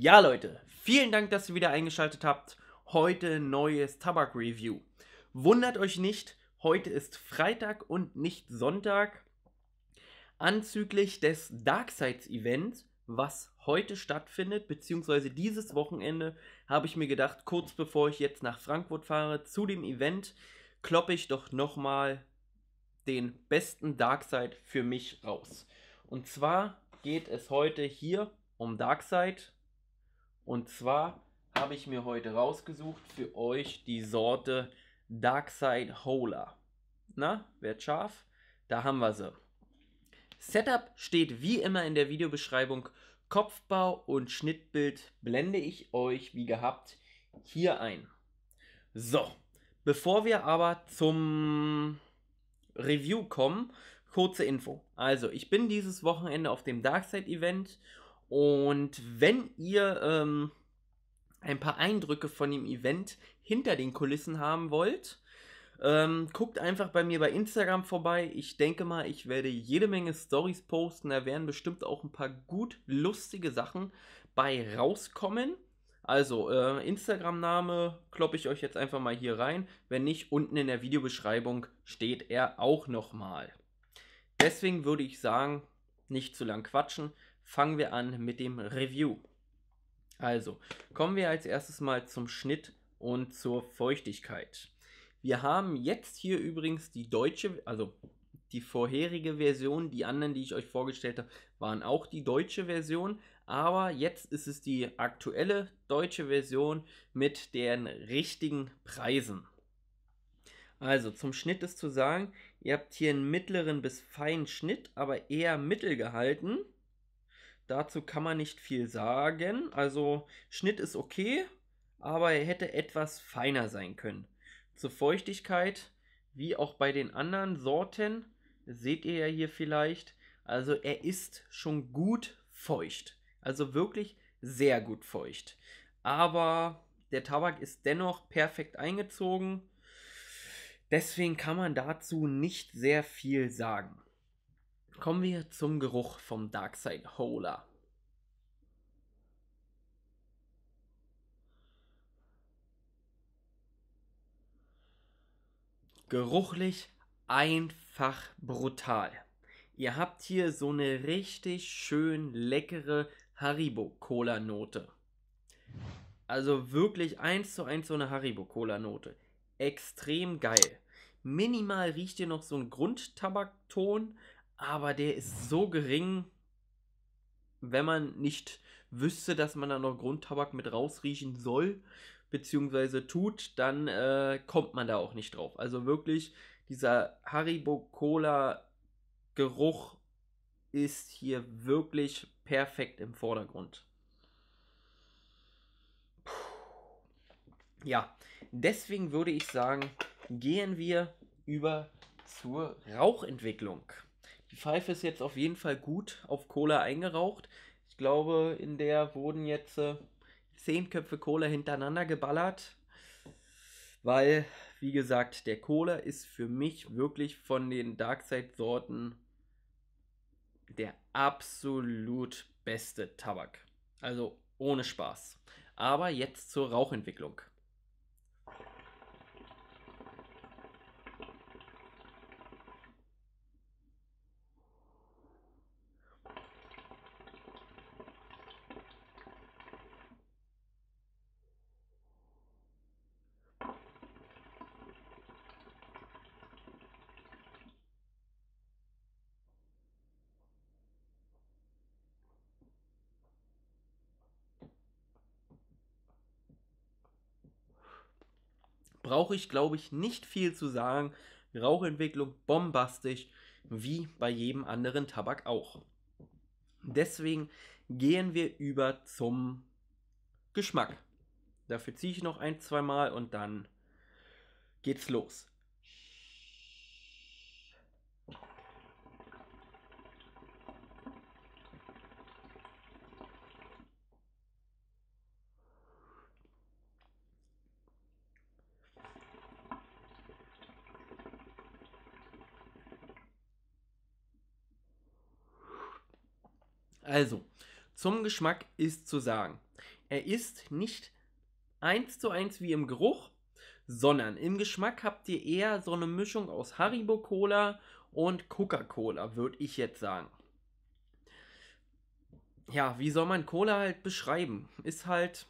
Ja, Leute, vielen Dank, dass ihr wieder eingeschaltet habt. Heute neues Tabak-Review. Wundert euch nicht, heute ist Freitag und nicht Sonntag. Anzüglich des Darksides-Events, was heute stattfindet, beziehungsweise dieses Wochenende, habe ich mir gedacht, kurz bevor ich jetzt nach Frankfurt fahre, zu dem Event kloppe ich doch nochmal den besten Darkside für mich raus. Und zwar geht es heute hier um Darkside und zwar habe ich mir heute rausgesucht für euch die Sorte Darkside Hola. Na, wird scharf? Da haben wir sie. Setup steht wie immer in der Videobeschreibung. Kopfbau und Schnittbild blende ich euch wie gehabt hier ein. So, bevor wir aber zum Review kommen, kurze Info. Also, ich bin dieses Wochenende auf dem Darkside Event und wenn ihr ähm, ein paar Eindrücke von dem Event hinter den Kulissen haben wollt, ähm, guckt einfach bei mir bei Instagram vorbei. Ich denke mal, ich werde jede Menge Stories posten. Da werden bestimmt auch ein paar gut lustige Sachen bei rauskommen. Also, äh, Instagram-Name kloppe ich euch jetzt einfach mal hier rein. Wenn nicht, unten in der Videobeschreibung steht er auch nochmal. Deswegen würde ich sagen, nicht zu lang quatschen fangen wir an mit dem Review. Also, kommen wir als erstes mal zum Schnitt und zur Feuchtigkeit. Wir haben jetzt hier übrigens die deutsche, also die vorherige Version, die anderen, die ich euch vorgestellt habe, waren auch die deutsche Version, aber jetzt ist es die aktuelle deutsche Version mit den richtigen Preisen. Also zum Schnitt ist zu sagen, ihr habt hier einen mittleren bis feinen Schnitt, aber eher mittel gehalten. Dazu kann man nicht viel sagen. Also Schnitt ist okay, aber er hätte etwas feiner sein können. Zur Feuchtigkeit, wie auch bei den anderen Sorten, seht ihr ja hier vielleicht. Also er ist schon gut feucht. Also wirklich sehr gut feucht. Aber der Tabak ist dennoch perfekt eingezogen. Deswegen kann man dazu nicht sehr viel sagen. Kommen wir zum Geruch vom Darkseid Holer. Geruchlich einfach brutal. Ihr habt hier so eine richtig schön leckere Haribo-Cola-Note. Also wirklich eins zu eins so eine Haribo-Cola-Note. Extrem geil. Minimal riecht ihr noch so einen Grundtabakton, aber der ist so gering, wenn man nicht wüsste, dass man da noch Grundtabak mit rausriechen soll, beziehungsweise tut, dann äh, kommt man da auch nicht drauf. Also wirklich, dieser Haribo Cola Geruch ist hier wirklich perfekt im Vordergrund. Puh. Ja, deswegen würde ich sagen, gehen wir über zur Rauchentwicklung. Die Pfeife ist jetzt auf jeden Fall gut auf Cola eingeraucht. Ich glaube, in der wurden jetzt äh, zehn Köpfe Cola hintereinander geballert. Weil, wie gesagt, der Cola ist für mich wirklich von den darkseid sorten der absolut beste Tabak. Also ohne Spaß. Aber jetzt zur Rauchentwicklung. brauche ich, glaube ich, nicht viel zu sagen. Rauchentwicklung bombastisch, wie bei jedem anderen Tabak auch. Deswegen gehen wir über zum Geschmack. Dafür ziehe ich noch ein, zwei Mal und dann geht's los. Also, zum Geschmack ist zu sagen, er ist nicht eins zu eins wie im Geruch, sondern im Geschmack habt ihr eher so eine Mischung aus Haribo Cola und Coca-Cola, würde ich jetzt sagen. Ja, wie soll man Cola halt beschreiben? Ist halt.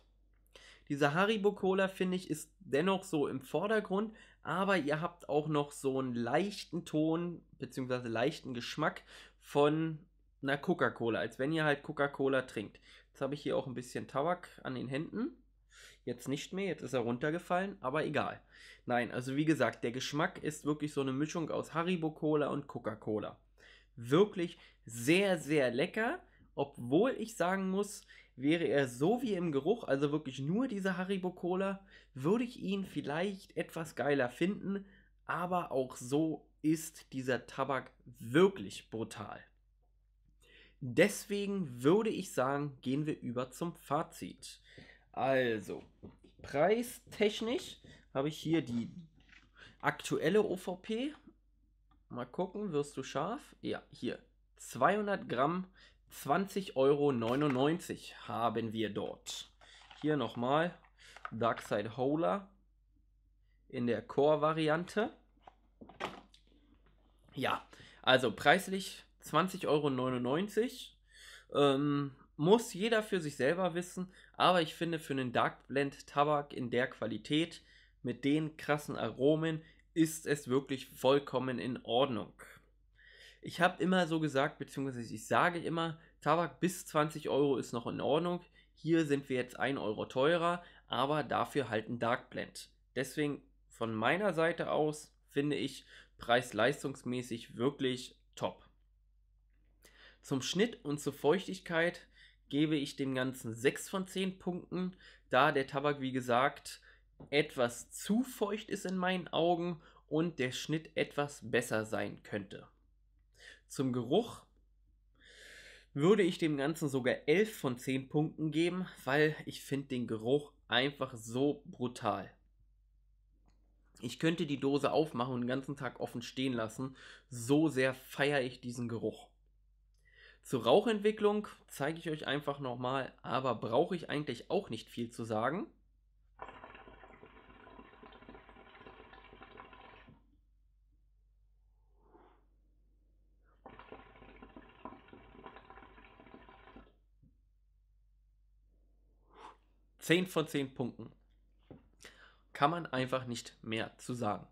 Diese Haribo Cola, finde ich, ist dennoch so im Vordergrund, aber ihr habt auch noch so einen leichten Ton beziehungsweise leichten Geschmack von na, Coca-Cola, als wenn ihr halt Coca-Cola trinkt. Jetzt habe ich hier auch ein bisschen Tabak an den Händen. Jetzt nicht mehr, jetzt ist er runtergefallen, aber egal. Nein, also wie gesagt, der Geschmack ist wirklich so eine Mischung aus Haribo Cola und Coca-Cola. Wirklich sehr, sehr lecker, obwohl ich sagen muss, wäre er so wie im Geruch, also wirklich nur diese Haribo Cola, würde ich ihn vielleicht etwas geiler finden, aber auch so ist dieser Tabak wirklich brutal. Deswegen würde ich sagen, gehen wir über zum Fazit. Also, preistechnisch habe ich hier die aktuelle OVP. Mal gucken, wirst du scharf? Ja, hier. 200 Gramm, 20,99 Euro haben wir dort. Hier nochmal Darkside Holer in der Core-Variante. Ja, also preislich 20,99 Euro. Ähm, muss jeder für sich selber wissen, aber ich finde für einen Dark Blend Tabak in der Qualität mit den krassen Aromen ist es wirklich vollkommen in Ordnung. Ich habe immer so gesagt, beziehungsweise ich sage immer, Tabak bis 20 Euro ist noch in Ordnung. Hier sind wir jetzt 1 Euro teurer, aber dafür halt ein Dark Blend. Deswegen von meiner Seite aus finde ich preis-leistungsmäßig wirklich top. Zum Schnitt und zur Feuchtigkeit gebe ich dem Ganzen 6 von 10 Punkten, da der Tabak, wie gesagt, etwas zu feucht ist in meinen Augen und der Schnitt etwas besser sein könnte. Zum Geruch würde ich dem Ganzen sogar 11 von 10 Punkten geben, weil ich finde den Geruch einfach so brutal. Ich könnte die Dose aufmachen und den ganzen Tag offen stehen lassen. So sehr feiere ich diesen Geruch. Zur Rauchentwicklung zeige ich euch einfach nochmal, aber brauche ich eigentlich auch nicht viel zu sagen. Zehn von zehn Punkten. Kann man einfach nicht mehr zu sagen.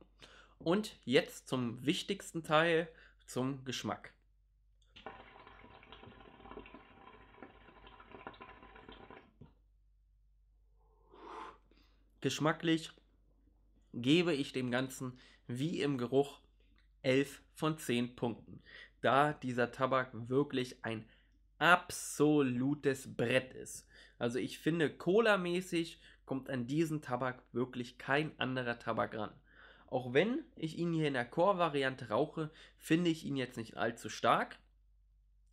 Und jetzt zum wichtigsten Teil, zum Geschmack. Geschmacklich gebe ich dem Ganzen wie im Geruch 11 von 10 Punkten, da dieser Tabak wirklich ein absolutes Brett ist. Also ich finde, Cola-mäßig kommt an diesen Tabak wirklich kein anderer Tabak ran. Auch wenn ich ihn hier in der Core-Variante rauche, finde ich ihn jetzt nicht allzu stark.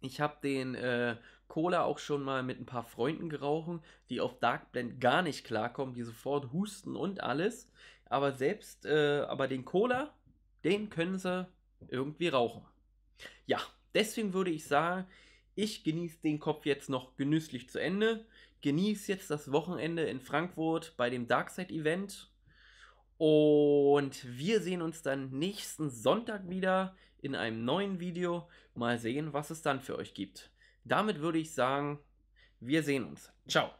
Ich habe den äh, Cola auch schon mal mit ein paar Freunden gerauchen, die auf Dark Blend gar nicht klarkommen, die sofort husten und alles. Aber selbst, äh, aber den Cola, den können sie irgendwie rauchen. Ja, deswegen würde ich sagen, ich genieße den Kopf jetzt noch genüsslich zu Ende. Genieße jetzt das Wochenende in Frankfurt bei dem Darkside Event. Und wir sehen uns dann nächsten Sonntag wieder in einem neuen Video. Mal sehen, was es dann für euch gibt. Damit würde ich sagen, wir sehen uns. Ciao.